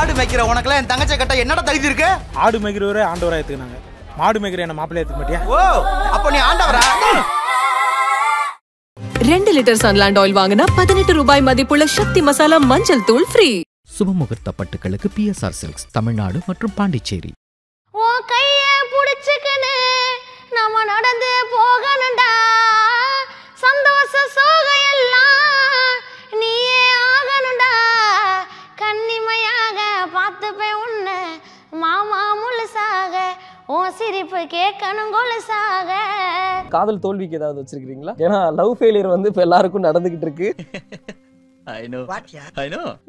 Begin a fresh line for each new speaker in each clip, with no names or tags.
ஆடு மேய்க்கிற உனக்குலாம் என் தங்கச்ச கட்ட என்னடா தகுதி இருக்கு ஆடு மேய்க்கிறவரே ஆண்டவரா ஏத்துக்கினாங்க மாடு மேய்க்கிற என்ன மாப்பிள்ளை ஏத்துக்க மாட்டியா ஓ அப்ப நீ ஆண்டவரா ரெண்டு லிட்டர் சன்லாண்ட் ஆயில் வாங்கினா பதினெட்டு ரூபாய் மதிப்புள்ள சக்தி மசாலா மஞ்சள் தூள் ஃப்ரீ சுபமுகூர்த்த பட்டுகளுக்கு பிஎஸ்ஆர் சில்க்ஸ் தமிழ்நாடு மற்றும் பாண்டிச்சேரி
பார்த்துப்பேன் உன்னை மாமா முழுசாக உன் சிரிப்பு கேட்கணும் கொலுசாக
காதல் தோல்விக்கு ஏதாவது வச்சிருக்கீங்களா ஏன்னா லவ் ஃபெயிலியர் வந்து இப்ப எல்லாருக்கும் நடந்துகிட்டு இருக்கு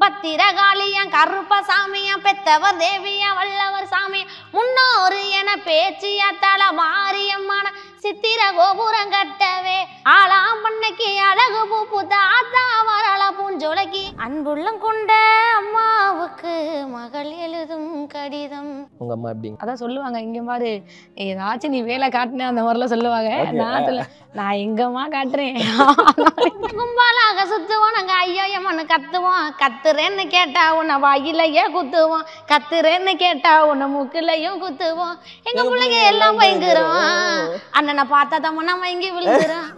பத்திரகாளியன் கருப்ப சாமியன் பெத்தவர் தேவியன் வல்லவர் சாமியன் முன்னோரு என பேச்சியா தல மாரியம்மான சித்திர கோபுரம் கட்டவே ஆளாம் பண்ணக்கி அழகு பூ தாத்தா வரல மரள பூஞ்சோலைக்கு அன்புள்ளம் கொண்ட
அம்மாவுக்கு மகள் எழுதும் கடிதம் உங்க அம்மா எப்படி அதான் சொல்லுவாங்க இங்க பாரு ஏதாச்சும் நீ வேலை காட்டுன அந்த மாதிரிலாம் சொல்லுவாங்க நான் நான் எங்கம்மா காட்டுறேன் கும்பாலாக சுத்துவோம் நாங்க ஐயோ எம்மனு கத்துவோம் கத்துறேன்னு
கேட்டா உன்னை வாயிலையே குத்துவோம் கத்துறேன்னு கேட்டா உன்னை முக்கிலையும் குத்துவோம் எங்க பிள்ளைங்க எல்லாம் பயங்குறோம்
அந்த அண்ணனை பார்த்தா தான் நம்ம எங்கேயும் விழுந்துடும்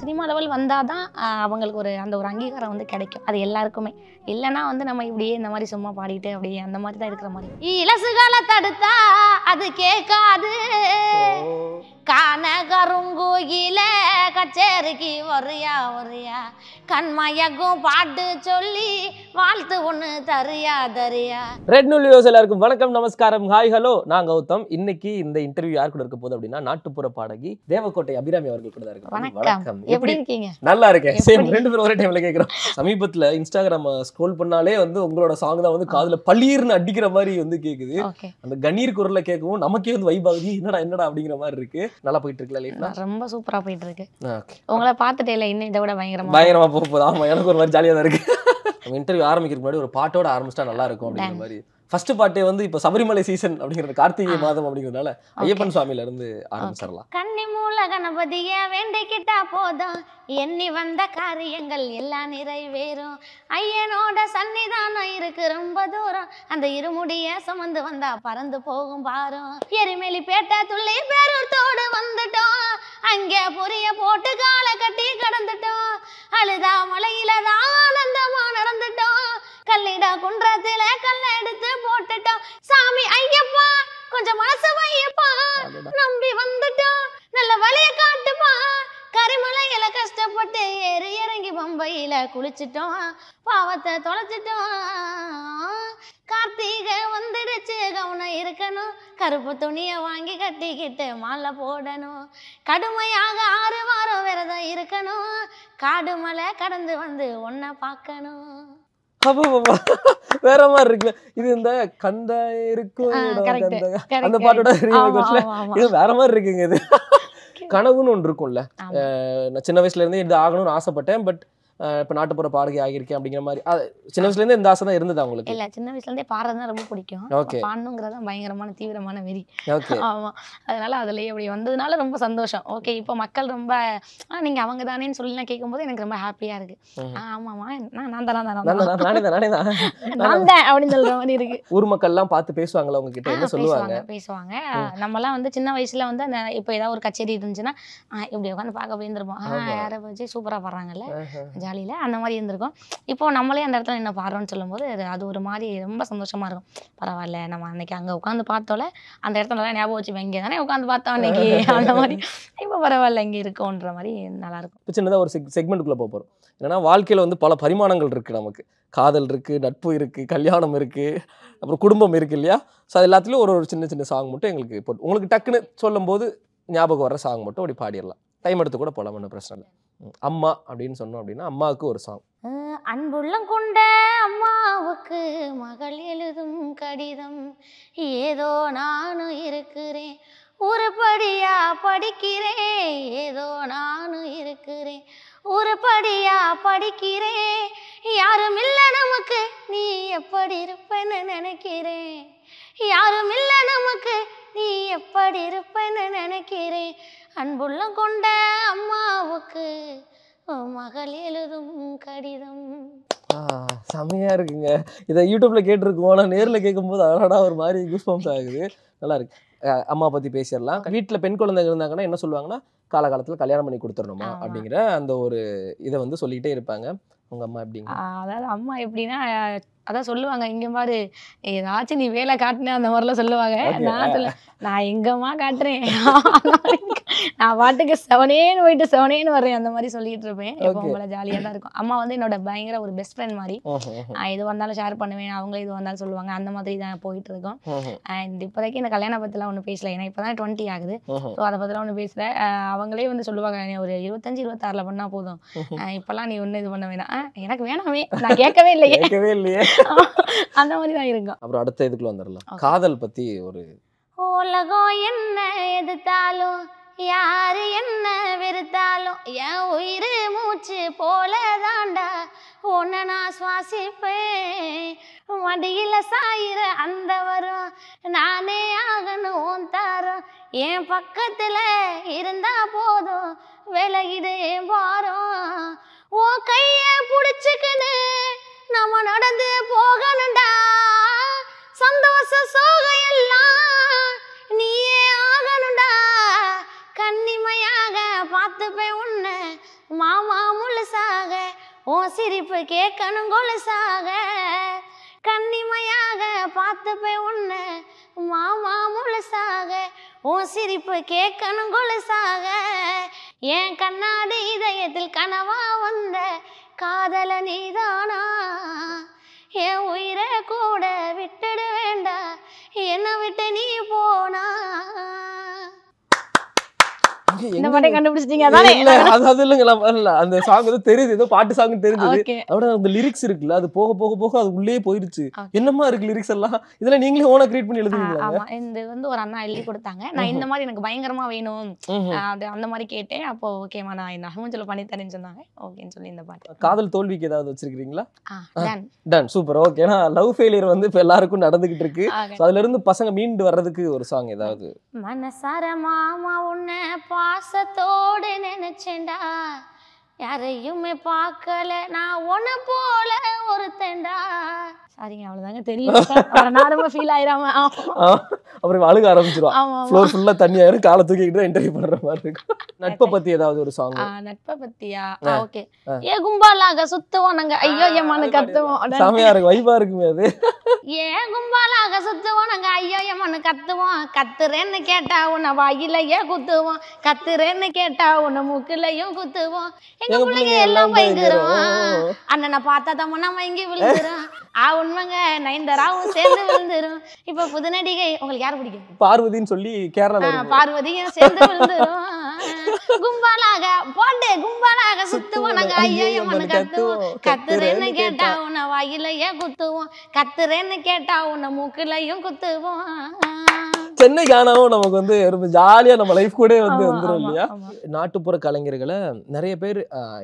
சினிமா லெவல் வந்தால் தான் அவங்களுக்கு ஒரு அந்த ஒரு அங்கீகாரம் வந்து கிடைக்கும் அது எல்லாருக்குமே இல்லைன்னா வந்து நம்ம இப்படியே இந்த மாதிரி சும்மா பாடிட்டு அப்படியே அந்த மாதிரி தான் இருக்கிற மாதிரி
இலசுகளை தடுத்தா அது கேட்காது கனகருங்குயில கச்சேரிக்கு வரியா வரியா கண்மயக்கும் பாட்டு சொல்லி வாழ்த்து ஒண்ணு தரியா தரியா
ரெட் வியூஸ் எல்லாருக்கும் வணக்கம் நமஸ்காரம் ஹாய் ஹலோ நான் கௌதம் இன்னைக்கு இந்த இன்டர்வியூ யார் கூட இருக்க போகுது அப்படின்னா நாட்டுப்புற பாடகி தேவக்கோட்டை அபிராமி அவர்கள் கூட இருக்கு வணக்கம் எப்படி இருக்கீங்க நல்லா இருக்கேன் சேம் ரெண்டு பேரும் ஒரே டைம்ல கேட்குறோம் சமீபத்துல இன்ஸ்டாகிராம் ஸ்க்ரோல் பண்ணாலே வந்து உங்களோட சாங் தான் வந்து காதுல பளீர்னு அடிக்கிற மாதிரி வந்து கேக்குது அந்த கணீர் குரலை கேட்கவும் நமக்கே வந்து வைபாகுதி என்னடா என்னடா அப்படிங்கிற மாதிரி இருக்கு நல்லா போயிட்டு இருக்குல்ல லைஃப்னா
ரொம்ப சூப்பரா போயிட்டு இருக்கு ஓகே உங்களை பார்த்துட்டே இல்லை இன்னும் இதை விட பயங்கரமா
பயங்கரமா போகுது ஆமா எனக்கு ஒரு மாதிரி ஜாலியா தான் இருக்கு இன்டர்வியூ ஆரம்பிக்கிறதுக்கு முன்னாடி ஒரு பாட்டோட ஆரம்பிச்சிட்டா நல்லா இருக்கும் அப்படிங்கிற மாதிரி ஃபர்ஸ்ட் பாட்டே வந்து இப்போ சபரிமலை சீசன் அப்படிங்கிறது கார்த்திகை மாதம் அப்படிங்கிறதுனால ஐயப்பன் சுவாமியில இருந்து ஆரம்பிச்சிடலாம்
கண்ணி மூல கணபதிய வேண்டிக்கிட்டா போதும் எண்ணி வந்த காரியங்கள் எல்லாம் நிறைவேறும் ஐயனோட சன்னிதானம் இருக்கு ரொம்ப தூரம் அந்த இருமுடிய சுமந்து வந்தா பறந்து போகும் பாரும் எரிமேலி பேட்டா துள்ளி பேரூர் அங்கே புரிய போட்டு கால கட்டி கடந்துட்டோம் அழுதா மலையில தான் ஆனந்தமா நடந்துட்டோம் கல்லிடா குன்றத்துல கல்ல எடுத்து போட்டுட்டோம் சாமி ஐயப்பா கொஞ்சம் மனசு வையப்பா நம்பி வந்துட்டோம் நல்ல வழிய காட்டுப்பா கரிமலையில கஷ்டப்பட்டு ஏறி இறங்கி பம்பையில குளிச்சிட்டோம் பாவத்தை தொலைச்சிட்டோம் கார்த்திகை வந்துடுச்சு கவனம் இருக்கணும் கருப்பு துணியை வாங்கி கட்டிக்கிட்டு மாலை போடணும் கடுமையாக ஆறு வாரம் விரதம் இருக்கணும் காடு மலை கடந்து வந்து ஒன்ன பார்க்கணும்
வேற மாதிரி இருக்கு இது இந்த கந்த இருக்கும் அந்த பாட்டோட வேற மாதிரி இருக்குங்க இது கனவுன்னு ஒன்று இருக்கும்ல நான் சின்ன வயசுல இருந்தே இது ஆகணும்னு ஆசைப்பட்டேன் பட் இப்போ நாட்டுப்புற பாடகி ஆகியிருக்கேன் அப்படிங்கிற மாதிரி சின்ன வயசுலேருந்து இந்த ஆசை தான் இருந்தது அவங்களுக்கு
இல்லை சின்ன வயசுலேருந்தே பாடுறது ரொம்ப பிடிக்கும் ஓகே பாடணுங்கிறது பயங்கரமான தீவிரமான வெறி ஓகே ஆமாம் அதனால அதுலேயே அப்படி வந்ததுனால ரொம்ப சந்தோஷம் ஓகே இப்போ மக்கள் ரொம்ப ஆனால் நீங்கள் அவங்க தானேன்னு சொல்லலாம் கேட்கும்போது எனக்கு ரொம்ப ஹாப்பியாக இருக்கு ஆமாம்மா நான் நான் தான் நான் தான் நானே தான்
நானே தான் நான் தான் அப்படின்னு சொல்கிற மாதிரி இருக்கு ஊர் மக்கள்லாம் பார்த்து பேசுவாங்களா உங்ககிட்ட என்ன சொல்லுவாங்க
பேசுவாங்க நம்மலாம் வந்து சின்ன வயசில் வந்து அந்த இப்போ ஏதாவது ஒரு கச்சேரி இருந்துச்சுன்னா இப்படி உட்காந்து பார்க்க போயிருந்துருப்போம் யாரை வச்சு சூப்பராக பாடுறாங்கல்ல ஜாலியில் அந்த மாதிரி இருந்திருக்கும் இப்போது நம்மளே அந்த இடத்துல என்ன பாடுறோம்னு சொல்லும்போது அது ஒரு மாதிரி ரொம்ப சந்தோஷமாக இருக்கும் பரவாயில்ல நம்ம அன்னைக்கு அங்கே உட்காந்து பார்த்தோல அந்த இடத்துல நல்லா ஞாபகம் வச்சு இங்கே தானே உட்காந்து பார்த்தோம் அன்னைக்கு அந்த மாதிரி இப்போ பரவாயில்ல இங்கே இருக்கோன்ற மாதிரி நல்லாயிருக்கும்
சின்னதாக ஒரு செக் செக்மெண்ட்டுக்குள்ளே போக போகிறோம் ஏன்னா வாழ்க்கையில் வந்து பல பரிமாணங்கள் இருக்குது நமக்கு காதல் இருக்குது நட்பு இருக்குது கல்யாணம் இருக்குது அப்புறம் குடும்பம் இருக்குது இல்லையா ஸோ அது எல்லாத்துலேயும் ஒரு ஒரு சின்ன சின்ன சாங் மட்டும் எங்களுக்கு போட்டு உங்களுக்கு டக்குன்னு சொல்லும்போது ஞாபகம் வர சாங் மட்டும் அப்படி பாடிடலாம் டைம் எடுத்து கூட போகலாம் ஒன்றும் பிரச்சனை இல்லை அம்மா அப்படின்னு சொன்னோம் அப்படின்னா அம்மாவுக்கு ஒரு சாங்
அன்புள்ளம் கொண்ட அம்மாவுக்கு மகள் எழுதும் கடிதம் ஏதோ நானும் இருக்கிறேன் உருப்படியா படிக்கிறேன் ஏதோ நானும் இருக்கிறேன் உருப்படியா படிக்கிறேன் யாரும் இல்லை நமக்கு நீ எப்படி இருப்பேன்னு நினைக்கிறேன்
யாரும் இல்லை
நமக்கு நீ எப்படி இருப்பேன்னு நினைக்கிறேன் அன்புள்ள கொண்ட அம்மாவுக்கு மகள் எழுதும் கடிதம்
செம்மையா இருக்குங்க இதை யூடியூப்ல கேட்டிருக்கோம் ஆனால் நேரில் கேட்கும் போது அழகா ஒரு மாதிரி குஸ்பம்ஸ் ஆகுது நல்லா இருக்கு அம்மா பத்தி பேசிடலாம் வீட்டில் பெண் குழந்தைங்க இருந்தாங்கன்னா என்ன சொல்லுவாங்கன்னா காலகாலத்தில் கல்யாணம் பண்ணி கொடுத்துடணுமா அப்படிங்கிற அந்த ஒரு இதை வந்து சொல்லிட்டே இருப்பாங்க உங்க அம்மா எப்படிங்க
அதாவது அம்மா எப்படின்னா அதான் சொல்லுவாங்க இங்கே பாரு ஏதாச்சும் நீ வேலை காட்டின அந்த மாதிரிலாம் சொல்லுவாங்க நான் சொல்ல நான் எங்கம்மா காட்டுறேன் நான் பாட்டுக்கு செவனேன்னு போயிட்டு செவனேன்னு வரேன் அந்த மாதிரி சொல்லிட்டு இருப்பேன் எப்போ உங்களை ஜாலியாக தான் இருக்கும் அம்மா வந்து என்னோட பயங்கர ஒரு பெஸ்ட் ஃப்ரெண்ட் மாதிரி நான் எது வந்தாலும் ஷேர் பண்ணுவேன் அவங்க இது வந்தாலும் சொல்லுவாங்க அந்த மாதிரி தான் போயிட்டு இருக்கோம் அண்ட் இப்போதைக்கு இந்த கல்யாண பத்திலாம் ஒன்றும் பேசல ஏன்னா இப்போ தான் டுவெண்ட்டி ஆகுது ஸோ அதை பத்திலாம் ஒன்றும் பேசல அவங்களே வந்து சொல்லுவாங்க நீ ஒரு இருபத்தஞ்சு இருபத்தாறுல பண்ணா போதும் இப்பெல்லாம் நீ ஒன்னும் இது பண்ண வேணாம் எனக்கு வேணாமே நான் கேட்கவே இல்லையே கேட்கவே இல்லையே அந்த மாதிரி தான் இருக்கும்
அப்புறம் அடுத்த இதுக்குள்ள வந்துடலாம் காதல் பத்தி ஒரு
உலகம் என்ன எதிர்த்தாலும் யாரு என்ன விருத்தாலும் என் உயிர் மூச்சு போல தாண்டா உன்னை நான் சுவாசிப்பேன் மடியில சாயிற அந்த வரும் நானே ஆகணும் உன் என் பக்கத்துல இருந்தா போதும் விலகிடு பாரம் உன் கைய புடிச்சுக்கின்னு நாம நடந்து போகணும்டா சந்தோஷ சோக எல்லாம் நீயே ஆகணும்டா கண்ணிமையாக பார்த்துப்பேன் உன்னை மாமா முழுசாக ஓ சிரிப்பு கேட்கணும் கொலுசாக கண்ணிமையாக பார்த்துப்பேன் உன்னை மாமா முழுசாக ஓ சிரிப்பு கேட்கணும் கொலுசாக என் கண்ணாடி இதயத்தில் கனவா வந்த காதல நீதானா என் உயிரை கூட
இந்த அந்த சாங் தெரியுது ஏதோ பாட்டு சாங் லிரிக்ஸ் இருக்குல்ல அது போக போக போக அது உள்ளே போயிருச்சு இருக்கு எல்லாம் கிரியேட் பண்ணி
வந்து ஒரு அண்ணா கொடுத்தாங்க நான் இந்த மாதிரி எனக்கு பயங்கரமா வேணும் அந்த மாதிரி கேட்டேன் அப்போ நான் தரேன்னு சொன்னாங்க ஓகேன்னு சொல்லி இந்த
பாட்டு காதல் தோல்விக்கு ஏதாவது வச்சிருக்கீங்களா லவ் வந்து இப்போ எல்லாருக்கும் நடந்துகிட்டு இருக்கு அதுல இருந்து பசங்க மீண்டு வர்றதுக்கு ஒரு சாங் ஏதாவது
மாமா உன்னை பாசத்தோடு நினைச்சேண்டா யாரையுமே பார்க்கல நான் ஒன்று போல ஒருத்தண்டா
சரிங்க அவ்வளவுதாங்க தெரியும் நேரமா ஃபீல் ஆயிராம
அப்புறம் அழுக ஆரம்பிச்சிடும் ஃப்ளோர் ஃபுல்லாக தண்ணி ஆயிரும் காலை தூக்கிக்கிட்டு இன்டர்வியூ பண்ணுற மாதிரி இருக்கும் நட்ப பத்தி ஏதாவது ஒரு சாங்
நட்ப பத்தியா ஓகே ஏ கும்பாலாக சுத்துவோம் நாங்க ஐயோ எம்மனு கத்துவோம் சமையா
இருக்கும் வைபா இருக்குமே அது
ஏ கும்பாலாக சுத்துவோம் நாங்க ஐயோ எம்மனு கத்துவோம் கத்துறேன்னு கேட்டா உன்னை வாயிலையே குத்துவோம் கத்துறேன்னு கேட்டா உன்னை மூக்குலையும் குத்துவோம்
எங்க பிள்ளைங்க எல்லாம் பயங்குறோம்
அண்ணனை பார்த்தா தம்மனா வாங்கி விழுந்துரும் ஆ உண்மைங்க நயன்தாராவும் சேர்ந்து விழுந்துரும் இப்ப புதுநடிகை உங்களுக்கு யார் பிடிக்கும்
பார்வதின்னு சொல்லி கேரளா
பார்வதியும் சேர்ந்து விழுந்துரும் கும்பலாக போட்டு கும்பலாக சுத்துவோம் ஐயோ உன கத்துவோம் கத்துறேன்னு கேட்டா உன வாயிலையே குத்துவோம் கத்துறேன்னு கேட்டா உன மூக்குலையும் குத்துவோம்
சென்னை காணவும் நமக்கு வந்து ரொம்ப ஜாலியா நம்ம லைஃப் கூட வந்து வந்துடும் இல்லையா நாட்டுப்புற கலைஞர்களை நிறைய பேர்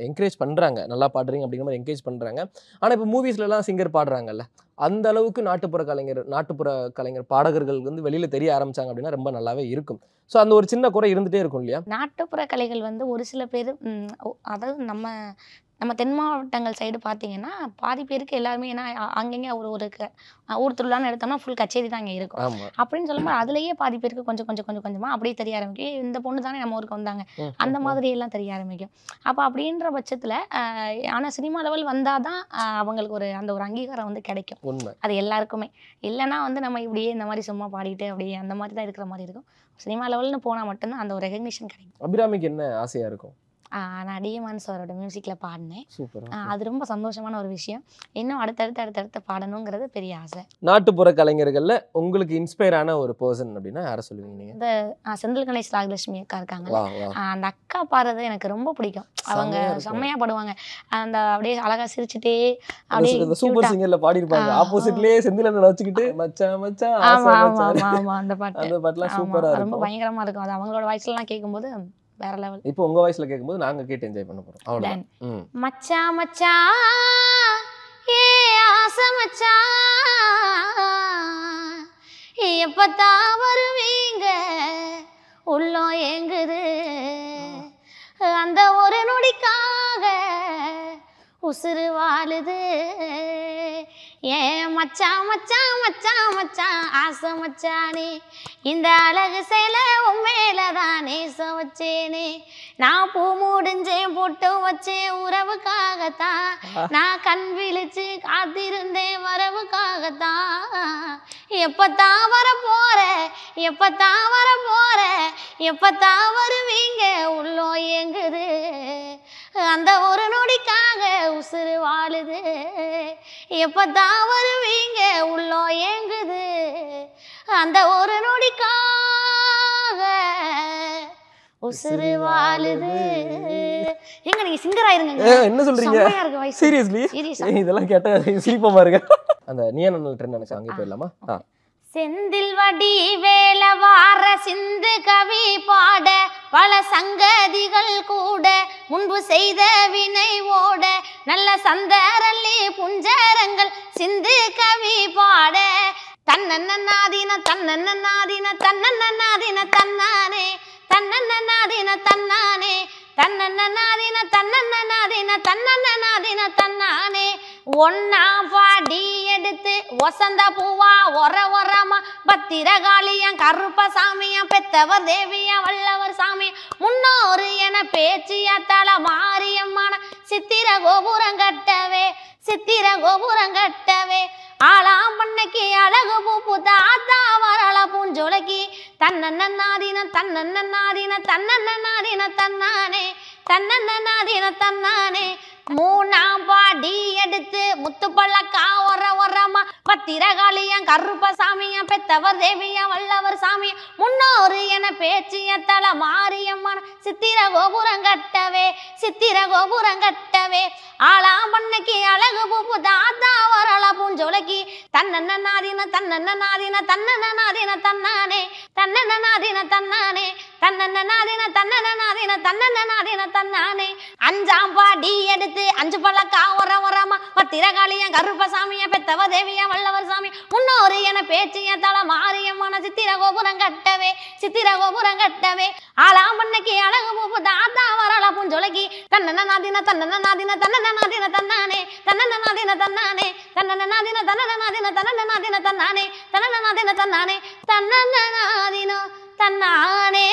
என்கரேஜ் பண்றாங்க நல்லா பாடுறீங்க அப்படிங்கிற மாதிரி என்கரேஜ் பண்றாங்க ஆனா இப்போ மூவிஸ்ல எல்லாம் சிங்கர் பாடுறாங்கல்ல அந்த அளவுக்கு நாட்டுப்புற கலைஞர் நாட்டுப்புற கலைஞர் பாடகர்கள் வந்து வெளியில தெரிய ஆரம்பிச்சாங்க அப்படின்னா ரொம்ப நல்லாவே இருக்கும் ஸோ அந்த ஒரு சின்ன குறை இருந்துகிட்டே இருக்கும் இல்லையா
நாட்டுப்புற கலைகள் வந்து ஒரு சில பேர் அதாவது நம்ம நம்ம தென் மாவட்டங்கள் சைடு பார்த்தீங்கன்னா பாதி பேருக்கு எல்லாருமே ஏன்னா அங்கங்கே ஒரு ஒரு ஊர் திருவிழான்னு எடுத்தோம்னா ஃபுல் கச்சேரி தான் அங்கே இருக்கும் அப்படின்னு சொல்லும்போது அதுலேயே பாதி பேருக்கு கொஞ்சம் கொஞ்சம் கொஞ்சம் கொஞ்சமாக அப்படியே தெரிய ஆரம்பிக்கும் இந்த பொண்ணு தானே நம்ம ஊருக்கு வந்தாங்க அந்த மாதிரி எல்லாம் தெரிய ஆரம்பிக்கும் அப்போ அப்படின்ற பட்சத்தில் ஆனால் சினிமா லெவல் வந்தால் தான் அவங்களுக்கு ஒரு அந்த ஒரு அங்கீகாரம் வந்து கிடைக்கும் அது எல்லாருக்குமே இல்லைன்னா வந்து நம்ம இப்படியே இந்த மாதிரி சும்மா பாடிட்டு அப்படியே அந்த மாதிரி தான் இருக்கிற மாதிரி இருக்கும் சினிமா லெவல்னு போனால் மட்டும்தான் அந்த ஒரு ரெகக்னிஷன் கிடைக்கும்
அபிராமிக்கு என்ன ஆசையாக இருக்கும்
நான் டிஎமான் சாரோட மியூசிக்கில் பாடினேன் அது ரொம்ப சந்தோஷமான ஒரு விஷயம் இன்னும் அடுத்தடுத்து அடுத்தடுத்து பாடணுங்கிறது பெரிய ஆசை
நாட்டுப்புற கலைஞர்களில் உங்களுக்கு இன்ஸ்பைரான ஒரு பர்சன் அப்படின்னா யாரை சொல்லுவீங்க நீங்கள் இந்த
செந்தில் கணேஷ் ராகலட்சுமி அக்கா இருக்காங்க அந்த அக்கா பாடுறது எனக்கு ரொம்ப பிடிக்கும்
அவங்க செம்மையாக
பாடுவாங்க அந்த அப்படியே அழகாக சிரிச்சுட்டே அப்படியே சூப்பர் சிங்கரில் பாடிருப்பாங்க ஆப்போசிட்லேயே
செந்தில் அண்ணன் வச்சுக்கிட்டு மச்சா மச்சா ஆமாம் ஆமாம் அந்த பாட்டு அந்த பாட்டுலாம் சூப்பராக ரொம்ப
பயங்கரமாக இருக்கும் அது அவங்களோட வாய்ஸ்லாம் கேட்கும்போது வேற லெவல்
இப்போ உங்க வாய்ஸ்ல கேட்கும்போது நாங்க கேட்டு என்ஜாய் பண்ண போறோம் அவ்வளவுதான்
மச்சா மச்சா ஏ ஆசை
மச்சா எப்பத்தா வருவீங்க உள்ளம் ஏங்குது அந்த ஒரு நொடிக்காக உசுறு வாழுது ஏ மச்சா மச்சா மச்சா மச்சா ஆசை மச்சானே இந்த அழகு சில உண்மையில தானே சமைச்சேனே நான் பூ முடிஞ்சேன் போட்டு வச்சேன் உறவுக்காகத்தான் நான் கண் விழிச்சு காத்திருந்தேன் வரவுக்காகத்தான் எப்பத்தான் வர போற எப்பத்தான் வர போற எப்பத்தான் வருவீங்க உள்ளோ எங்குது அந்த ஒரு நொடிக்காக உசுறு வாழுது எப்பத்தான் வருவீங்க உள்ளோ ஏங்குது அந்த ஒரு நொடிக்காக உசுறு வாழுது எங்க நீங்க சிங்கர் ஆயிருங்க என்ன சொல்றீங்க
சீரியஸ்லி இதெல்லாம் கேட்டா சிரிப்பா பாருங்க அந்த நியனல் ட்ரெண்ட் எனக்கு அங்க போயிடலாமா
செந்தில் வடி வேல வார சிந்து கவி பாட பல சங்கதிகள் கூட முன்பு செய்த வினை ஓட நல்ல சந்தரல்லி புஞ்சரங்கள் சிந்து கவி பாட தன்னன்னாதீன தன்னன்னாதீன தன்னன்னாதீன தன்னானே தன்னன்னாதீன தன்னானே தன்னன்னாதீன தன்னன்னாதீன தன்னன்னாதீன தன்னானே ஒன்னா பாடி எடுத்து வசந்த பூவா ஒர ஒரமா பத்திரகாளியம் கருப்ப சாமியம் பெத்தவர் தேவியா வல்லவர் சாமி முன்னோரு என பேச்சியத்தால மாரியம்மான சித்திர கோபுரம் கட்ட ஆளாம் பண்ணக்கி அழகு பூ பூத்த ஆத்தா வரல பூஞ்சோலைக்கு தன்னன்னாதீன தன்னன்னாதீன தன்னன்னாதீன தன்னானே தன்னன்னாதீன தன்னானே மூணாம் பாடி எடுத்து முத்துப்பள்ளக்கா ஒர ஒரமா கருப்ப கருப்பசாமியன் பெத்தவர் தேவியா வல்லவர் சாமி முன்னோரு என பேச்சிய தல மாரியம்மன் சித்திர கோபுரம் கட்டவே சித்திர கோபுரம் கட்டவே ஆளாம் பண்ணக்கி அழகு பூ பூத்த தன்னன்ன நாதின தன்னன்ன தன்னானே தன்னனாதீன தன்னானே தன்னன்ன நாதின தன்னனாதீன தன்னனாதீன தன்னனாதீன தன்னானே அஞ்சாம் பாடி எடுத்து அஞ்சு பழக்கா உர உரமா பத்திரகாளியன் கருப்பசாமிய பெத்தவ தேவிய வல்லவர் சாமி முன்னோரு என பேச்சிய தல மாரியம்மன சித்திர கோபுரம் கட்டவே சித்திர கோபுரம் கட்டவே ஆலாம் பண்ணக்கி அழகு பூப்பு தாத்தா வரல புஞ்சொலகி நாதின தன்னனாதீன தன்னனாதீன தன்னானே தன்னனாதீன தன்னானே தன்னனாதீன தன்னனாதீன தன்னனாதீன தன்னானே தன்னனாதீன தன்னானே தன்னோ தன்னானே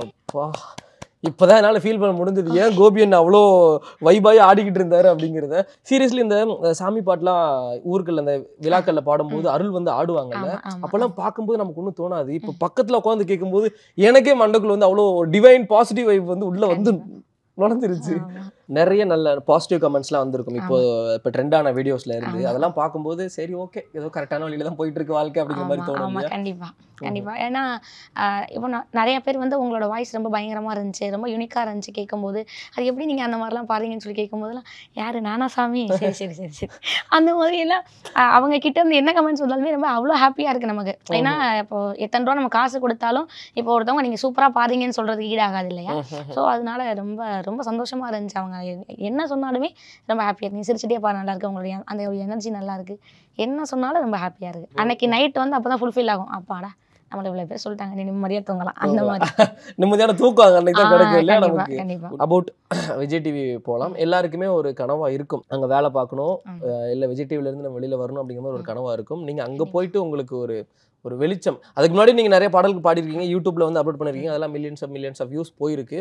அப்பா இப்போதான் என்னால் ஃபீல் பண்ண முடிஞ்சது ஏன் கோபி என்ன அவ்வளோ வைபாய் ஆடிக்கிட்டு இருந்தாரு அப்படிங்கிறத சீரியஸ்லி இந்த சாமி பாட்டுலாம் ஊருக்குள்ள இந்த விழாக்களில் பாடும்போது அருள் வந்து ஆடுவாங்கல்ல அப்போல்லாம் பார்க்கும்போது நமக்கு ஒன்றும் தோணாது இப்போ பக்கத்தில் உட்காந்து கேட்கும்போது எனக்கே மண்டக்குள்ள வந்து அவ்வளோ டிவைன் பாசிட்டிவ் வைப் வந்து உள்ளே வந்து நுழைஞ்சிருச்சு நிறைய நல்ல பாசிட்டிவ் கமெண்ட்ஸ்லாம் வந்திருக்கும் இப்போ இப்போ ட்ரெண்டான வீடியோஸ்ல இருந்து அதெல்லாம் பார்க்கும்போது சரி ஓகே ஏதோ கரெக்டான வழியில தான் போயிட்டு இருக்கு வாழ்க்கை அப்படிங்கிற மாதிரி தோணும்
கண்டிப்பா கண்டிப்பா ஏன்னா இப்போ நிறைய பேர் வந்து உங்களோட வாய்ஸ் ரொம்ப பயங்கரமா இருந்துச்சு ரொம்ப யூனிக்கா இருந்துச்சு கேட்கும்போது அது எப்படி நீங்க அந்த மாதிரிலாம் பாருங்கன்னு சொல்லி கேட்கும்போதுலாம் யாரு நானா சாமி சரி சரி சரி சரி அந்த மாதிரி எல்லாம் அவங்க கிட்ட இருந்து என்ன கமெண்ட்ஸ் வந்தாலுமே ரொம்ப அவ்வளோ ஹாப்பியா இருக்கு நமக்கு ஏன்னா இப்போ எத்தனை ரூபா நம்ம காசு கொடுத்தாலும் இப்போ ஒருத்தவங்க நீங்க சூப்பரா பாருங்கன்னு சொல்றதுக்கு ஈடாகாது இல்லையா ஸோ அதனால ரொம்ப ரொம்ப சந்தோஷமா இருந்துச்சு அவங்க என்ன சொன்னாலுமே ரொம்ப ஹாப்பியா இருக்குது நீ பா நல்லா இருக்கு உங்களுடைய அந்த ஒரு எனர்ஜி நல்லா இருக்கு என்ன சொன்னாலும் ரொம்ப ஹாப்பியா இருக்கு அன்னைக்கு நைட் வந்து அப்பதான் தான் ஃபுல்ஃபில் ஆகும் அப்பாடா நம்மள இவ்வளவு பேர் சொல்லிட்டாங்க நீ நிம்மதியாக தூங்கலாம் அந்த மாதிரி
நிம்மதியான தூக்கம் அன்னைக்கு கிடைக்கும் இல்லையா நமக்கு அபவுட் விஜய் டிவி போகலாம் எல்லாருக்குமே ஒரு கனவா இருக்கும் அங்க வேலை பார்க்கணும் இல்ல விஜய் இருந்து நம்ம வெளியில வரணும் அப்படிங்கிற மாதிரி ஒரு கனவா இருக்கும் நீங்க அங்க போயிட்டு உங்களுக்கு ஒரு ஒரு வெளிச்சம் அதுக்கு முன்னாடி நீங்க நிறைய பாடலுக்கு பாடிருக்கீங்க யூடியூப்ல வந்து அப்லோட் பண்ணிருக்கீங்க அதெல்லாம் millions of millions of views போயிருக்கு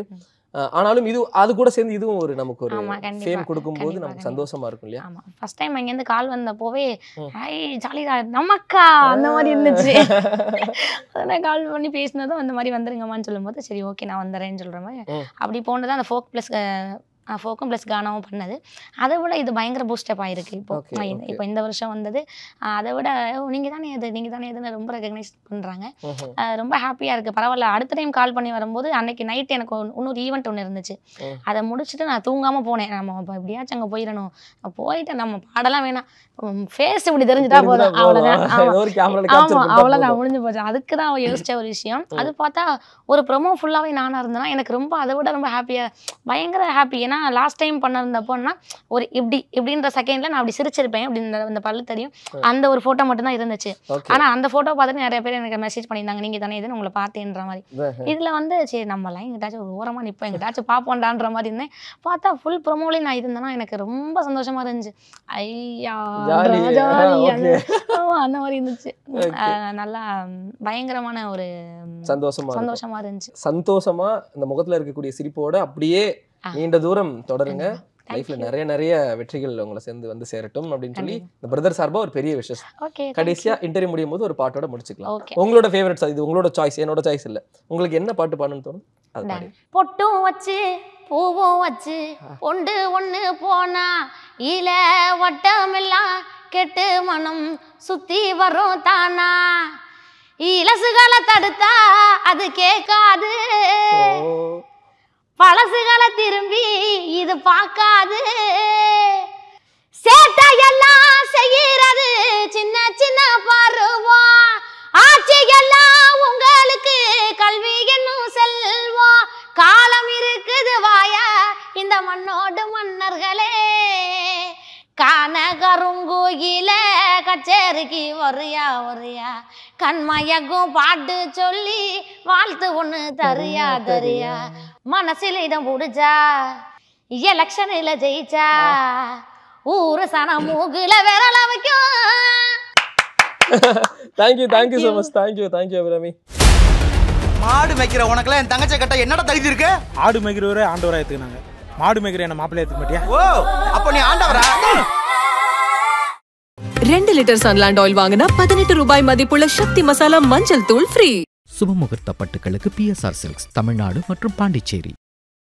ஆனாலும் இது அது கூட சேர்ந்து இதுவும் ஒரு நமக்கு ஒரு ஃபேம் கொடுக்கும்போது நமக்கு சந்தோஷமா இருக்கும் இல்லையா ஆமா
ஃபர்ஸ்ட் டைம் அங்க இருந்து கால் வந்தப்போவே ஹாய் ஜாலிதா நமக்கா அந்த மாதிரி இருந்துச்சு நான் கால் பண்ணி பேசினதும் அந்த மாதிரி வந்துருங்கம்மான்னு சொல்லும்போது சரி ஓகே நான் வந்தறேன்னு சொல்ற மாதிரி அப்படி போனது அந்த ஃபோக் பிளஸ் ஃபோக்கும் ப்ளஸ் கானாவும் பண்ணது அதை விட இது பயங்கர பூஸ்டப் ஆகிருக்கு இப்போ இப்போ இந்த வருஷம் வந்தது அதை விட நீங்கள் தானே இது நீங்கள் தானே எதுன்னு ரொம்ப ரெகக்னைஸ் பண்ணுறாங்க ரொம்ப ஹாப்பியாக இருக்குது பரவாயில்ல அடுத்த டைம் கால் பண்ணி வரும்போது அன்னைக்கு நைட் எனக்கு இன்னொரு ஈவெண்ட் ஒன்று இருந்துச்சு அதை முடிச்சுட்டு நான் தூங்காமல் போனேன் நம்ம இப்போ எப்படியாச்சும் அங்கே போயிடணும் போயிட்டு நம்ம பாடலாம் வேணாம் ஃபேஸ் இப்படி தெரிஞ்சுட்டா போதும் அவ்வளோதான் ஆமா அவ்வளோதான் முடிஞ்சு போச்சு அதுக்கு தான் அவள் யோசித்த ஒரு விஷயம் அது பார்த்தா ஒரு ப்ரொமோ ஃபுல்லாகவே நானாக இருந்தேன்னா எனக்கு ரொம்ப அதை விட ரொம்ப ஹாப்பியாக பயங்கர ஹாப்பி ஏன்னா ஏன்னா லாஸ்ட் டைம் பண்ணிருந்தப்போனா ஒரு இப்படி இப்படின்ற செகண்ட்ல நான் அப்படி சிரிச்சிருப்பேன் அப்படின்னு அந்த பல்லு தெரியும் அந்த ஒரு போட்டோ மட்டும் தான் இருந்துச்சு ஆனா அந்த போட்டோ பார்த்துட்டு நிறைய பேர் எனக்கு மெசேஜ் பண்ணியிருந்தாங்க நீங்க தானே இதுன்னு உங்களை பார்த்தேன்ற மாதிரி இதுல வந்து சரி எல்லாம் எங்கிட்டாச்சும் ஒரு ஓரமா நிப்போம் எங்கிட்டாச்சும் பாப்போம்டான்ற மாதிரி இருந்தேன் பார்த்தா ஃபுல் ப்ரொமோலையும் நான் இருந்தேன்னா எனக்கு ரொம்ப சந்தோஷமா இருந்துச்சு ஐயா அந்த மாதிரி இருந்துச்சு நல்லா பயங்கரமான ஒரு
சந்தோஷமா சந்தோஷமா இருந்துச்சு சந்தோஷமா இந்த முகத்துல இருக்கக்கூடிய சிரிப்போட அப்படியே நீண்ட தூரம் தொடருங்க லைஃப்ல நிறைய நிறைய வெற்றிகள் உங்களை சேர்ந்து வந்து சேரட்டும் அப்படின்னு சொல்லி இந்த பிரதர் சார்பா ஒரு பெரிய விஷயம் கடைசியா இன்டர்வியூ முடியும் போது ஒரு பாட்டோட முடிச்சுக்கலாம் உங்களோட ஃபேவரட் இது உங்களோட சாய்ஸ் என்னோட சாய்ஸ் இல்ல உங்களுக்கு என்ன பாட்டு பாடணும்னு தோணும் அது
பொட்டும் வச்சு பூவும் வச்சு ஒன்று ஒண்ணு போனா இல வட்டமெல்லாம் கெட்டு மனம் சுத்தி வரும் தானா இலசுகளை தடுத்தா அது கேட்காது பழசுகளை திரும்பி இது பார்க்காது சேட்டை செய்கிறது சின்ன சின்ன பருவம் ஆட்சி எல்லாம் உங்களுக்கு கல்வி என்னும் செல்வம் காலம் இருக்குது வாயா இந்த மண்ணோடு மன்னர்களே கனகருங்குயில கச்சேரிக்கு வரியா வரியா கண்மயக்கும் பாட்டு சொல்லி வாழ்த்து ஒன்று தரியா தரியா மனசில் இடம் முடிச்சா எலெக்ஷனில் ஜெயிச்சா ஊரு சன மூகுல விரல வைக்கும்
thank you thank you so much thank you thank you Abirami மாடு மேய்க்கிற உனக்குலாம் என் தங்கச்சை கட்ட என்னடா தகுதி இருக்கு ஆடு மேய்க்கிறவரே ஆண்டவராக எடுத்துக்கினாங்க மாடு மேய்க்கிற என்ன மாப்பிள்ளை ஏத்துக்க மாட்டியா ரெண்டு லிட்டர் சன்லாண்ட் ஆயில் வாங்கினா பதினெட்டு ரூபாய் மதிப்புள்ள சக்தி மசாலா மஞ்சள் தூள் ஃப்ரீ சுபமுகூர்த்த பட்டுக்களுக்கு பிஎஸ்ஆர் சில்க்ஸ் தமிழ்நாடு மற்றும் பாண்டிச்சேரி